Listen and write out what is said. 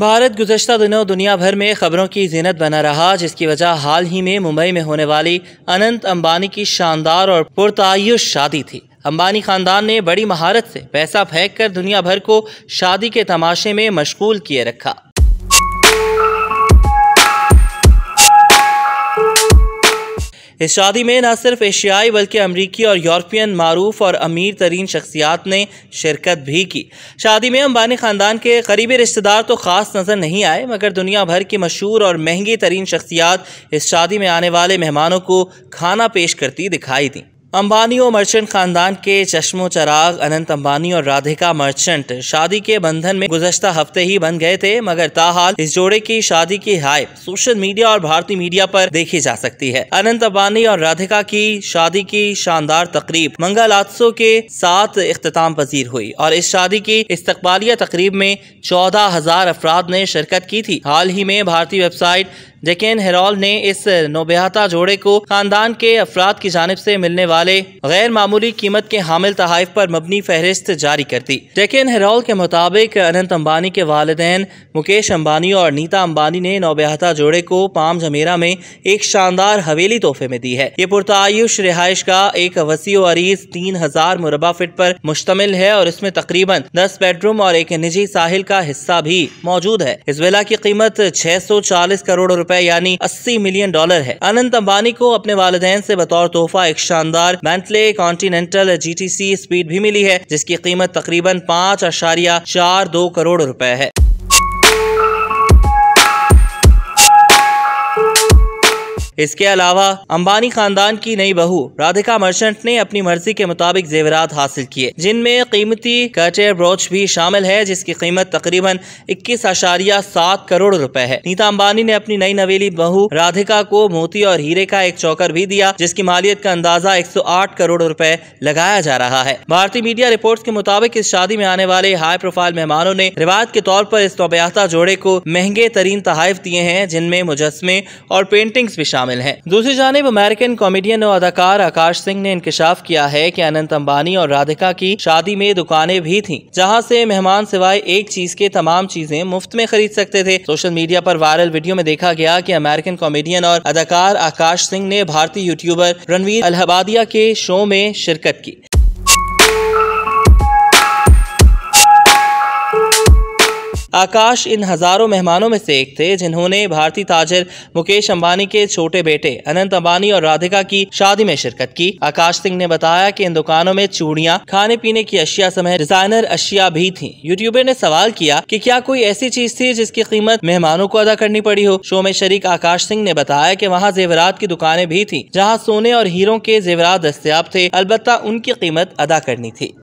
भारत गुजशत दिनों दुनिया भर में खबरों की जीनत बना रहा जिसकी वजह हाल ही में मुंबई में होने वाली अनंत अंबानी की शानदार और पुरतयुश शादी थी अंबानी खानदान ने बड़ी महारत से पैसा फेंक कर दुनिया भर को शादी के तमाशे में मशगूल किए रखा इस शादी में न सिर्फ एशियाई बल्कि अमरीकी और यूरोपियन मरूफ और अमीर तरीन शख्सियात ने शिरकत भी की शादी में अंबानी ख़ानदान के करीबी रिश्तेदार तो ख़ास नज़र नहीं आए मगर दुनिया भर की मशहूर और महंगी तरीन शख्सियात इस शादी में आने वाले मेहमानों को खाना पेश करती दिखाई दी अंबानी और मर्चेंट खानदान के चश्मो चराग अनंत अंबानी और राधिका मर्चेंट शादी के बंधन में गुजश्ता हफ्ते ही बन गए थे मगर ताहाल इस जोड़े की शादी की हाइप सोशल मीडिया और भारतीय मीडिया पर देखी जा सकती है अनंत अंबानी और राधिका की शादी की शानदार तकरीब मंगल हादसों के साथ अख्ताम पजीर हुई और इस शादी की इस्तबालिया तकरीब में चौदह हजार अफराद ने शिरकत की थी हाल ही में भारतीय वेबसाइट जेकिन हेरॉल ने इस नोबेहता जोड़े को खानदान के अफराद की जानब ऐसी मिलने वाले गैर मामूली कीमत के हामिल तहफ पर मबनी फहरिस्त जारी कर दी जेकिन हेरॉल के मुताबिक अनंत अम्बानी के वाले मुकेश अम्बानी और नीता अम्बानी ने नोबेहता जोड़े को पाम जमेरा में एक शानदार हवेली तोहफे में दी है ये पुरतायुष रिहाइश का एक वसी अरीज तीन हजार मुरबा फिट पर मुश्तमिल है और इसमें तकरीबन दस बेडरूम और एक निजी साहिल का हिस्सा भी मौजूद है इस वेला की कीमत छह सौ चालीस करोड़ रूपए रुपए यानी 80 मिलियन डॉलर है अनंत अम्बानी को अपने वालदेन से बतौर तोहफा एक शानदार मैंटले कॉन्टिनेंटल जी स्पीड भी मिली है जिसकी कीमत तकरीबन पाँच अशारिया चार दो करोड़ रुपए है इसके अलावा अंबानी खानदान की नई बहू राधिका मर्चेंट ने अपनी मर्जी के मुताबिक जेवरात हासिल किए जिनमें कीमती कटे ब्रोच भी शामिल है जिसकी कीमत तकरीबन इक्कीस अशारिया सात करोड़ रुपए है नीता अंबानी ने अपनी नई नवेली बहू राधिका को मोती और हीरे का एक चौकर भी दिया जिसकी मालियत का अंदाजा एक करोड़ रूपए लगाया जा रहा है भारतीय मीडिया रिपोर्ट के मुताबिक इस शादी में आने वाले हाई प्रोफाइल मेहमानों ने रिवायत के तौर पर इस तोबयाता जोड़े को महंगे तरीन तहफ दिए हैं जिनमें मुजस्मे और पेंटिंग्स भी शामिल शामिल हैं दूसरी जानब अमेरिकन कॉमेडियन और अदाकार आकाश सिंह ने इंकशाफ किया है की अनंत अम्बानी और राधिका की शादी में दुकानें भी थी जहाँ ऐसी मेहमान सिवाय एक चीज के तमाम चीजें मुफ्त में खरीद सकते थे सोशल मीडिया आरोप वायरल वीडियो में देखा गया की अमेरिकन कॉमेडियन और अदाकार आकाश सिंह ने भारतीय यूट्यूबर रणवीर अलहबादिया के शो में शिरकत की आकाश इन हज़ारों मेहमानों में से एक थे जिन्होंने भारतीय ताजर मुकेश अंबानी के छोटे बेटे अनंत अंबानी और राधिका की शादी में शिरकत की आकाश सिंह ने बताया कि इन दुकानों में चूड़ियां खाने पीने की अशिया समेत डिजाइनर अशिया भी थी यूट्यूबर ने सवाल किया की कि क्या कोई ऐसी चीज थी जिसकी कीमत मेहमानों को अदा करनी पड़ी हो शो में शरीक आकाश सिंह ने बताया की वहाँ जेवरात की दुकानें भी थी जहाँ सोने और हीरों के जेवरात दस्तियाब थे अलबत्ता उनकी कीमत अदा करनी थी